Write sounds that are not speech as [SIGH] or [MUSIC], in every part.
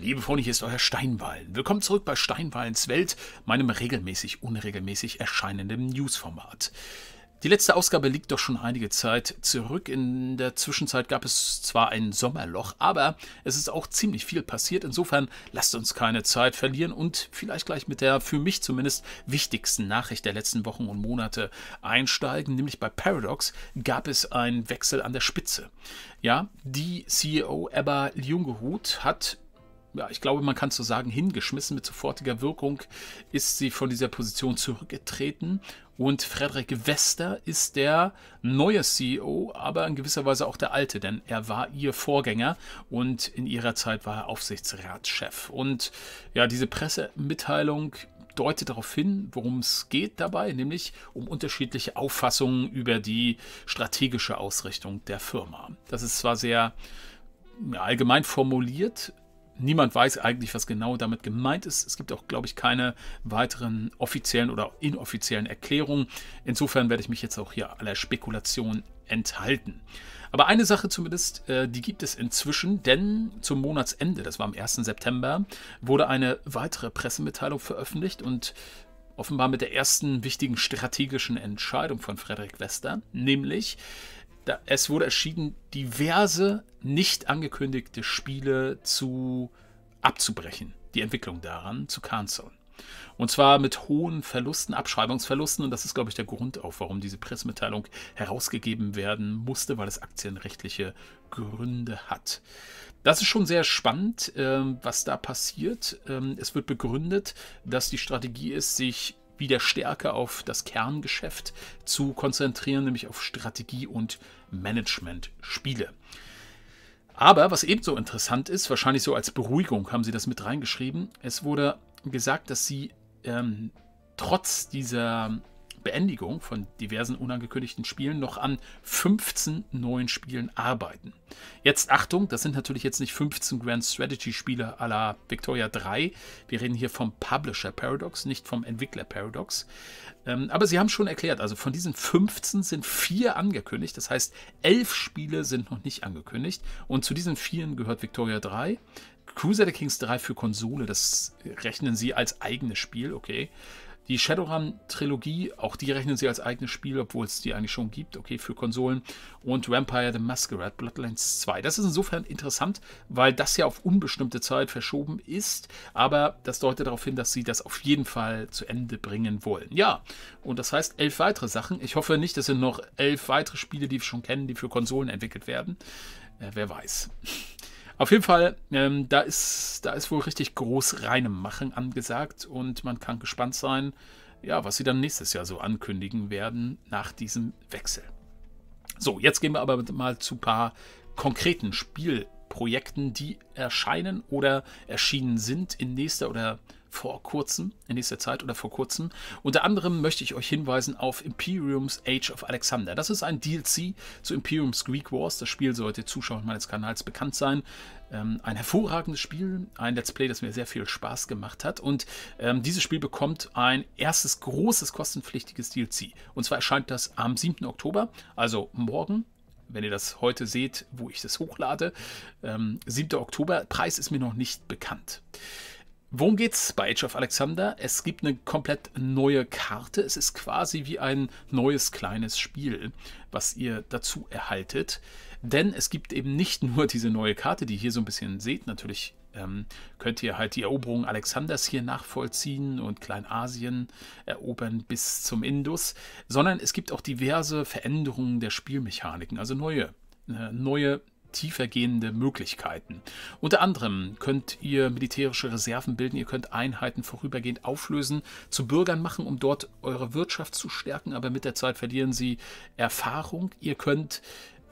Liebe Freunde, hier ist euer Steinwallen. Willkommen zurück bei Steinwallens Welt, meinem regelmäßig unregelmäßig erscheinenden Newsformat. Die letzte Ausgabe liegt doch schon einige Zeit zurück. In der Zwischenzeit gab es zwar ein Sommerloch, aber es ist auch ziemlich viel passiert. Insofern lasst uns keine Zeit verlieren und vielleicht gleich mit der für mich zumindest wichtigsten Nachricht der letzten Wochen und Monate einsteigen. Nämlich bei Paradox gab es einen Wechsel an der Spitze. Ja, die CEO Ebba Ljungehuth hat ja, ich glaube, man kann so sagen, hingeschmissen. Mit sofortiger Wirkung ist sie von dieser Position zurückgetreten. Und Frederik Wester ist der neue CEO, aber in gewisser Weise auch der alte, denn er war ihr Vorgänger und in ihrer Zeit war er Aufsichtsratschef. Und ja, diese Pressemitteilung deutet darauf hin, worum es geht dabei, nämlich um unterschiedliche Auffassungen über die strategische Ausrichtung der Firma. Das ist zwar sehr allgemein formuliert, Niemand weiß eigentlich, was genau damit gemeint ist. Es gibt auch, glaube ich, keine weiteren offiziellen oder inoffiziellen Erklärungen. Insofern werde ich mich jetzt auch hier aller Spekulation enthalten. Aber eine Sache zumindest, äh, die gibt es inzwischen, denn zum Monatsende, das war am 1. September, wurde eine weitere Pressemitteilung veröffentlicht und offenbar mit der ersten wichtigen strategischen Entscheidung von Frederik Wester, nämlich da, es wurde entschieden, diverse nicht angekündigte Spiele zu abzubrechen, die Entwicklung daran zu canceln. Und zwar mit hohen Verlusten, Abschreibungsverlusten. Und das ist, glaube ich, der Grund auch, warum diese Pressemitteilung herausgegeben werden musste, weil es aktienrechtliche Gründe hat. Das ist schon sehr spannend, ähm, was da passiert. Ähm, es wird begründet, dass die Strategie ist, sich wieder stärker auf das Kerngeschäft zu konzentrieren, nämlich auf Strategie und Management-Spiele. Aber was ebenso interessant ist, wahrscheinlich so als Beruhigung haben sie das mit reingeschrieben, es wurde gesagt, dass sie ähm, trotz dieser Beendigung von diversen unangekündigten Spielen noch an 15 neuen Spielen arbeiten. Jetzt Achtung, das sind natürlich jetzt nicht 15 Grand Strategy Spiele à la Victoria 3. Wir reden hier vom Publisher Paradox, nicht vom Entwickler Paradox. Ähm, aber sie haben schon erklärt, also von diesen 15 sind vier angekündigt. Das heißt, elf Spiele sind noch nicht angekündigt. Und zu diesen vieren gehört Victoria 3. Crusader Kings 3 für Konsole, das rechnen sie als eigenes Spiel, okay. Die Shadowrun-Trilogie, auch die rechnen sie als eigenes Spiel, obwohl es die eigentlich schon gibt, okay, für Konsolen. Und Vampire the Masquerade Bloodlines 2. Das ist insofern interessant, weil das ja auf unbestimmte Zeit verschoben ist, aber das deutet darauf hin, dass sie das auf jeden Fall zu Ende bringen wollen. Ja, und das heißt elf weitere Sachen. Ich hoffe nicht, das sind noch elf weitere Spiele, die wir schon kennen, die für Konsolen entwickelt werden. Äh, wer weiß. Auf jeden Fall, ähm, da, ist, da ist wohl richtig groß reine Machen angesagt und man kann gespannt sein, ja, was sie dann nächstes Jahr so ankündigen werden nach diesem Wechsel. So, jetzt gehen wir aber mal zu ein paar konkreten Spielprojekten, die erscheinen oder erschienen sind in nächster oder vor kurzem, in nächster Zeit oder vor kurzem. Unter anderem möchte ich euch hinweisen auf Imperium's Age of Alexander. Das ist ein DLC zu Imperium's Greek Wars. Das Spiel sollte Zuschauern meines Kanals bekannt sein. Ähm, ein hervorragendes Spiel, ein Let's Play, das mir sehr viel Spaß gemacht hat. Und ähm, dieses Spiel bekommt ein erstes großes kostenpflichtiges DLC. Und zwar erscheint das am 7. Oktober, also morgen, wenn ihr das heute seht, wo ich das hochlade. Ähm, 7. Oktober, Preis ist mir noch nicht bekannt. Worum geht's bei Age of Alexander? Es gibt eine komplett neue Karte. Es ist quasi wie ein neues kleines Spiel, was ihr dazu erhaltet. Denn es gibt eben nicht nur diese neue Karte, die ihr hier so ein bisschen seht. Natürlich ähm, könnt ihr halt die Eroberung Alexanders hier nachvollziehen und Kleinasien erobern bis zum Indus, sondern es gibt auch diverse Veränderungen der Spielmechaniken, also neue, äh, neue tiefergehende Möglichkeiten. Unter anderem könnt ihr militärische Reserven bilden, ihr könnt Einheiten vorübergehend auflösen, zu Bürgern machen, um dort eure Wirtschaft zu stärken, aber mit der Zeit verlieren sie Erfahrung. Ihr könnt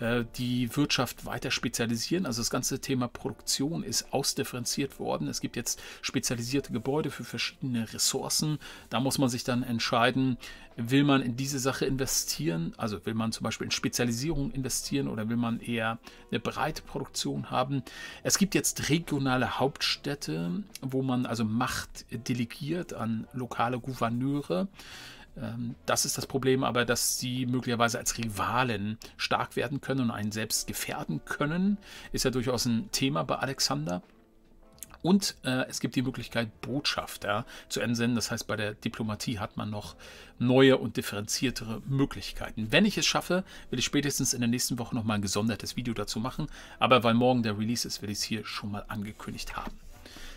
äh, die Wirtschaft weiter spezialisieren. Also das ganze Thema Produktion ist ausdifferenziert worden. Es gibt jetzt spezialisierte Gebäude für verschiedene Ressourcen. Da muss man sich dann entscheiden, will man in diese Sache investieren? Also will man zum Beispiel in Spezialisierung investieren oder will man eher eine breite Produktion haben? Es gibt jetzt regionale Hauptstädte, wo man also Macht delegiert an lokale Gouverneure. Ähm, das ist das Problem, aber dass sie möglicherweise als Rivalen stark werden können und einen selbst gefährden können, ist ja durchaus ein Thema bei Alexander. Und äh, es gibt die Möglichkeit, Botschafter zu entsenden. Das heißt, bei der Diplomatie hat man noch neue und differenziertere Möglichkeiten. Wenn ich es schaffe, will ich spätestens in der nächsten Woche nochmal ein gesondertes Video dazu machen. Aber weil morgen der Release ist, will ich es hier schon mal angekündigt haben.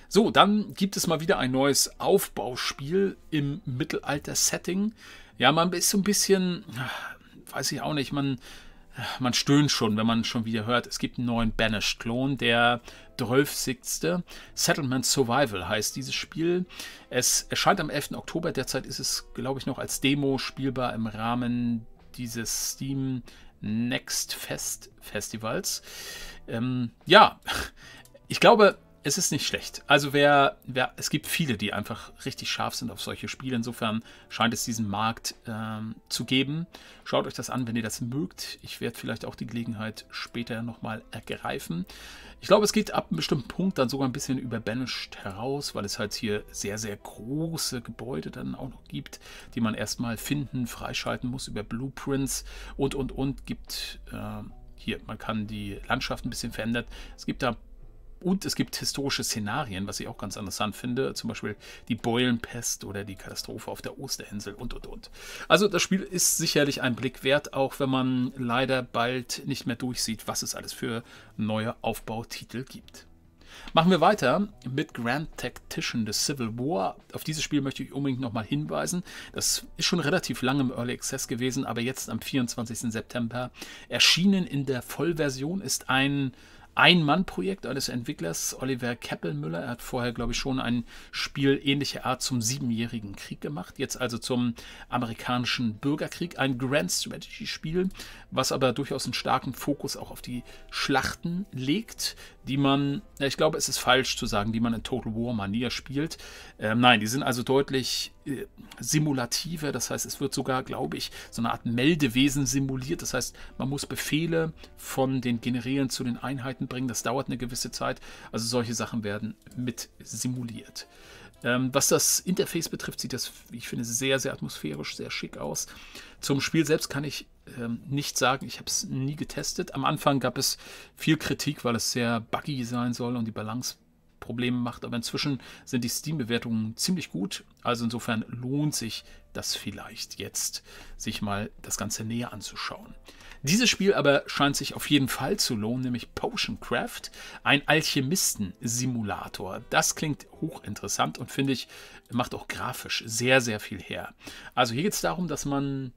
So, dann gibt es mal wieder ein neues Aufbauspiel im Mittelalter-Setting. Ja, man ist so ein bisschen, ah, weiß ich auch nicht, man, ah, man stöhnt schon, wenn man schon wieder hört, es gibt einen neuen Banished-Klon, der 12. Settlement Survival heißt dieses Spiel. Es erscheint am 11. Oktober, derzeit ist es, glaube ich, noch als Demo spielbar im Rahmen dieses Steam Next Fest Festivals. Ähm, ja, ich glaube, es ist nicht schlecht. Also wer, wer, es gibt viele, die einfach richtig scharf sind auf solche Spiele. Insofern scheint es diesen Markt ähm, zu geben. Schaut euch das an, wenn ihr das mögt. Ich werde vielleicht auch die Gelegenheit später nochmal ergreifen. Ich glaube, es geht ab einem bestimmten Punkt dann sogar ein bisschen über Banished heraus, weil es halt hier sehr, sehr große Gebäude dann auch noch gibt, die man erstmal finden, freischalten muss über Blueprints und, und, und. Gibt äh, hier, man kann die Landschaft ein bisschen verändern. Es gibt da und es gibt historische Szenarien, was ich auch ganz interessant finde. Zum Beispiel die Beulenpest oder die Katastrophe auf der Osterinsel und, und, und. Also das Spiel ist sicherlich ein Blick wert, auch wenn man leider bald nicht mehr durchsieht, was es alles für neue Aufbautitel gibt. Machen wir weiter mit Grand Tactician The Civil War. Auf dieses Spiel möchte ich unbedingt nochmal hinweisen. Das ist schon relativ lange im Early Access gewesen, aber jetzt am 24. September erschienen in der Vollversion ist ein ein-Mann-Projekt eines Entwicklers, Oliver Keppelmüller. Er hat vorher, glaube ich, schon ein Spiel ähnlicher Art zum Siebenjährigen Krieg gemacht, jetzt also zum amerikanischen Bürgerkrieg. Ein Grand Strategy-Spiel, was aber durchaus einen starken Fokus auch auf die Schlachten legt, die man, ich glaube, es ist falsch zu sagen, die man in Total War-Manier spielt. Ähm, nein, die sind also deutlich äh, simulative, das heißt, es wird sogar, glaube ich, so eine Art Meldewesen simuliert. Das heißt, man muss Befehle von den Generälen zu den Einheiten bringen. Das dauert eine gewisse Zeit. Also solche Sachen werden mit simuliert. Ähm, was das Interface betrifft, sieht das, ich finde, sehr, sehr atmosphärisch, sehr schick aus. Zum Spiel selbst kann ich ähm, nicht sagen, ich habe es nie getestet. Am Anfang gab es viel Kritik, weil es sehr buggy sein soll und die Balance Probleme macht. Aber inzwischen sind die Steam-Bewertungen ziemlich gut. Also insofern lohnt sich das vielleicht jetzt, sich mal das Ganze näher anzuschauen. Dieses Spiel aber scheint sich auf jeden Fall zu lohnen, nämlich Potion Craft, ein Alchemisten-Simulator. Das klingt hochinteressant und finde ich, macht auch grafisch sehr, sehr viel her. Also hier geht es darum, dass man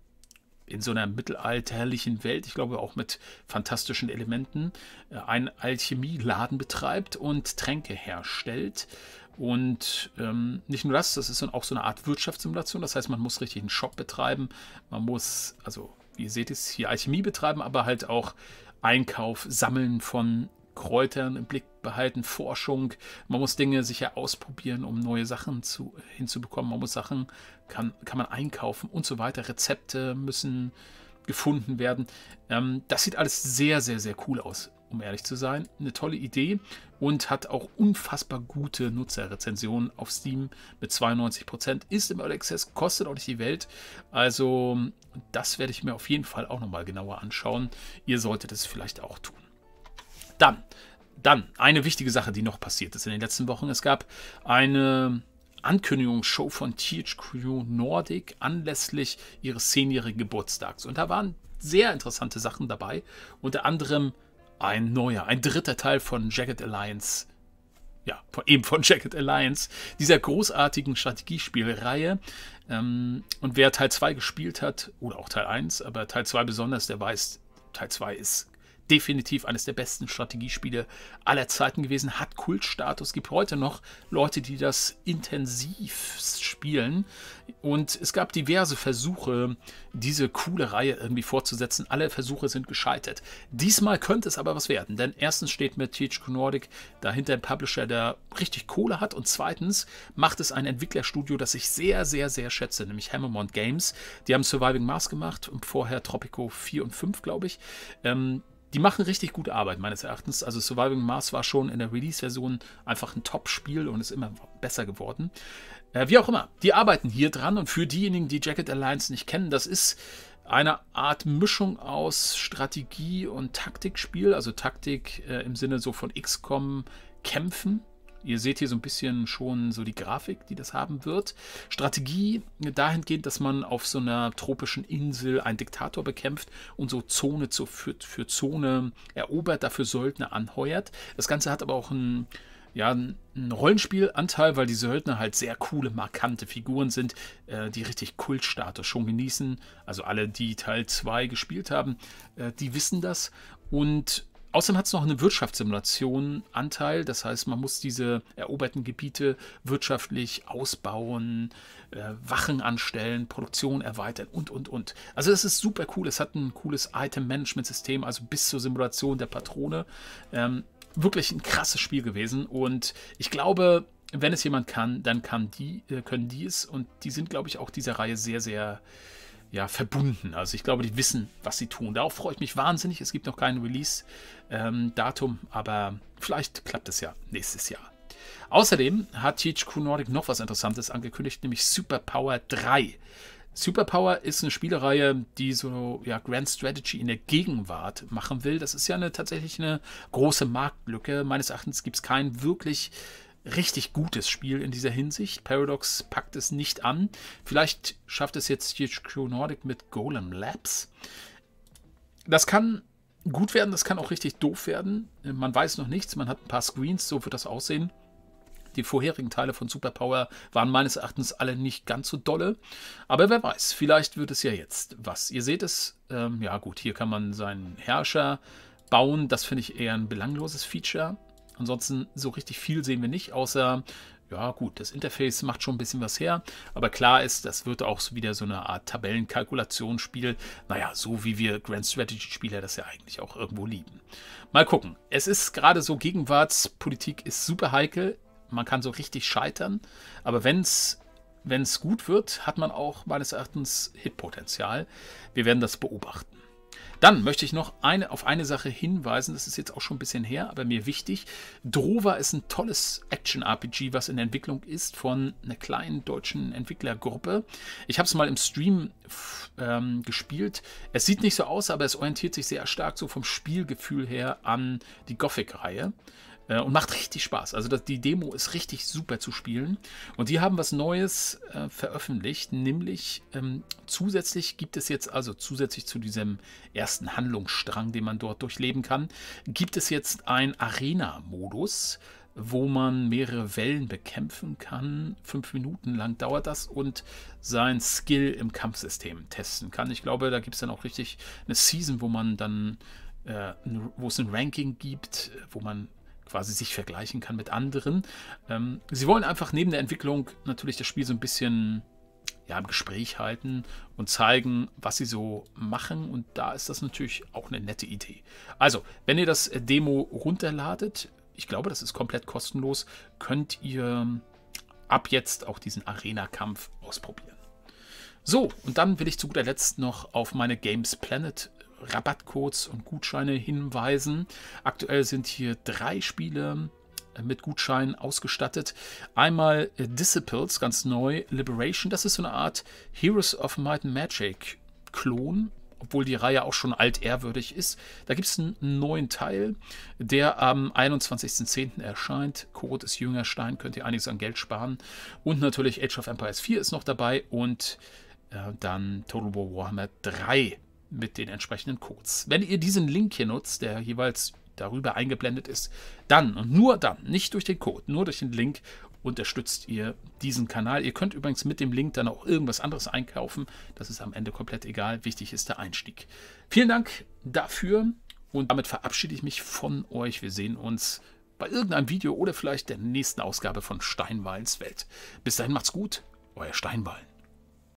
in so einer mittelalterlichen Welt, ich glaube auch mit fantastischen Elementen, äh, einen Alchemieladen betreibt und Tränke herstellt. Und ähm, nicht nur das, das ist dann auch so eine Art Wirtschaftssimulation. Das heißt, man muss richtig einen Shop betreiben. Man muss, also, wie ihr seht, es hier Alchemie betreiben, aber halt auch Einkauf, Sammeln von Kräutern im Blick behalten, Forschung. Man muss Dinge sicher ausprobieren, um neue Sachen zu, hinzubekommen. Man muss Sachen, kann, kann man einkaufen und so weiter. Rezepte müssen gefunden werden. Ähm, das sieht alles sehr, sehr, sehr cool aus, um ehrlich zu sein. Eine tolle Idee und hat auch unfassbar gute Nutzerrezensionen auf Steam mit 92%. Ist im Early Access, kostet auch nicht die Welt. Also das werde ich mir auf jeden Fall auch nochmal genauer anschauen. Ihr solltet es vielleicht auch tun. Dann, dann eine wichtige Sache, die noch passiert ist in den letzten Wochen. Es gab eine Ankündigungsshow von THQ Nordic anlässlich ihres zehnjährigen Geburtstags. Und da waren sehr interessante Sachen dabei. Unter anderem ein neuer, ein dritter Teil von Jacket Alliance ja, eben von [LAUGHS] Jacket Alliance, dieser großartigen Strategiespielreihe. Ähm, und wer Teil 2 gespielt hat, oder auch Teil 1, aber Teil 2 besonders, der weiß, Teil 2 ist definitiv eines der besten Strategiespiele aller Zeiten gewesen, hat Kultstatus, gibt heute noch Leute, die das intensiv spielen. Und es gab diverse Versuche, diese coole Reihe irgendwie fortzusetzen. Alle Versuche sind gescheitert. Diesmal könnte es aber was werden, denn erstens steht mit THQ Nordic dahinter ein Publisher, der richtig Kohle hat und zweitens macht es ein Entwicklerstudio, das ich sehr, sehr, sehr schätze, nämlich Hammermont Games. Die haben Surviving Mars gemacht und vorher Tropico 4 und 5, glaube ich. Ähm, die machen richtig gute Arbeit, meines Erachtens. Also Surviving Mars war schon in der Release-Version einfach ein Top-Spiel und ist immer besser geworden. Äh, wie auch immer, die arbeiten hier dran und für diejenigen, die Jacket Alliance nicht kennen, das ist eine Art Mischung aus Strategie und Taktikspiel, also Taktik äh, im Sinne so von XCOM kämpfen Ihr seht hier so ein bisschen schon so die Grafik, die das haben wird. Strategie dahingehend, dass man auf so einer tropischen Insel einen Diktator bekämpft und so Zone zu, für, für Zone erobert, dafür Söldner anheuert. Das Ganze hat aber auch einen ja, ein Rollenspielanteil, weil die Söldner halt sehr coole, markante Figuren sind, äh, die richtig Kultstatus schon genießen. Also alle, die Teil 2 gespielt haben, äh, die wissen das. Und Außerdem hat es noch eine Wirtschaftssimulation Anteil, das heißt, man muss diese eroberten Gebiete wirtschaftlich ausbauen, äh, Wachen anstellen, Produktion erweitern und und und. Also das ist super cool. Es hat ein cooles Item-Management-System, also bis zur Simulation der Patrone. Ähm, wirklich ein krasses Spiel gewesen und ich glaube, wenn es jemand kann, dann kann die, äh, können die es und die sind, glaube ich, auch dieser Reihe sehr, sehr äh, ja, verbunden. Also ich glaube, die wissen, was sie tun. Darauf freue ich mich wahnsinnig. Es gibt noch kein Release-Datum, ähm, aber vielleicht klappt es ja nächstes Jahr. Außerdem hat THQ Nordic noch was Interessantes angekündigt, nämlich Superpower 3. Superpower ist eine Spielereihe, die so ja, Grand Strategy in der Gegenwart machen will. Das ist ja eine, tatsächlich eine große Marktlücke. Meines Erachtens gibt es keinen wirklich richtig gutes Spiel in dieser Hinsicht. Paradox packt es nicht an. Vielleicht schafft es jetzt HQ Nordic mit Golem Labs. Das kann gut werden, das kann auch richtig doof werden. Man weiß noch nichts, man hat ein paar Screens, so wird das aussehen. Die vorherigen Teile von Superpower waren meines Erachtens alle nicht ganz so dolle. Aber wer weiß, vielleicht wird es ja jetzt was. Ihr seht es, ähm, ja gut, hier kann man seinen Herrscher bauen. Das finde ich eher ein belangloses Feature. Ansonsten so richtig viel sehen wir nicht, außer, ja gut, das Interface macht schon ein bisschen was her. Aber klar ist, das wird auch wieder so eine Art Tabellenkalkulationsspiel. Naja, so wie wir Grand Strategy-Spieler das ja eigentlich auch irgendwo lieben. Mal gucken. Es ist gerade so, Gegenwartspolitik ist super heikel. Man kann so richtig scheitern. Aber wenn es wenn es gut wird, hat man auch meines Erachtens Hitpotenzial. Wir werden das beobachten. Dann möchte ich noch eine, auf eine Sache hinweisen, das ist jetzt auch schon ein bisschen her, aber mir wichtig. Drova ist ein tolles Action-RPG, was in Entwicklung ist von einer kleinen deutschen Entwicklergruppe. Ich habe es mal im Stream ähm, gespielt. Es sieht nicht so aus, aber es orientiert sich sehr stark so vom Spielgefühl her an die Gothic-Reihe. Äh, und macht richtig Spaß. Also das, die Demo ist richtig super zu spielen. Und die haben was Neues äh, veröffentlicht, nämlich ähm, zusätzlich gibt es jetzt, also zusätzlich zu diesem ersten Handlungsstrang, den man dort durchleben kann, gibt es jetzt einen Arena-Modus wo man mehrere Wellen bekämpfen kann. Fünf Minuten lang dauert das und sein Skill im Kampfsystem testen kann. Ich glaube, da gibt es dann auch richtig eine Season, wo man dann, äh, wo es ein Ranking gibt, wo man quasi sich vergleichen kann mit anderen. Ähm, sie wollen einfach neben der Entwicklung natürlich das Spiel so ein bisschen ja, im Gespräch halten und zeigen, was sie so machen. Und da ist das natürlich auch eine nette Idee. Also, wenn ihr das äh, Demo runterladet, ich glaube, das ist komplett kostenlos, könnt ihr ähm, ab jetzt auch diesen Arena-Kampf ausprobieren. So, und dann will ich zu guter Letzt noch auf meine Games Planet Rabattcodes und Gutscheine hinweisen. Aktuell sind hier drei Spiele äh, mit Gutscheinen ausgestattet. Einmal äh, Disciples, ganz neu, Liberation, das ist so eine Art Heroes of Might and Magic Klon, obwohl die Reihe auch schon altehrwürdig ist. Da gibt es einen neuen Teil, der am 21.10. erscheint. Code ist Jüngerstein, könnt ihr einiges an Geld sparen. Und natürlich Age of Empires 4 ist noch dabei und äh, dann Total War Warhammer 3 mit den entsprechenden Codes. Wenn ihr diesen Link hier nutzt, der jeweils darüber eingeblendet ist, dann und nur dann, nicht durch den Code, nur durch den Link unterstützt ihr diesen Kanal. Ihr könnt übrigens mit dem Link dann auch irgendwas anderes einkaufen. Das ist am Ende komplett egal. Wichtig ist der Einstieg. Vielen Dank dafür und damit verabschiede ich mich von euch. Wir sehen uns bei irgendeinem Video oder vielleicht der nächsten Ausgabe von Steinwallens Welt. Bis dahin macht's gut, euer Steinwallen.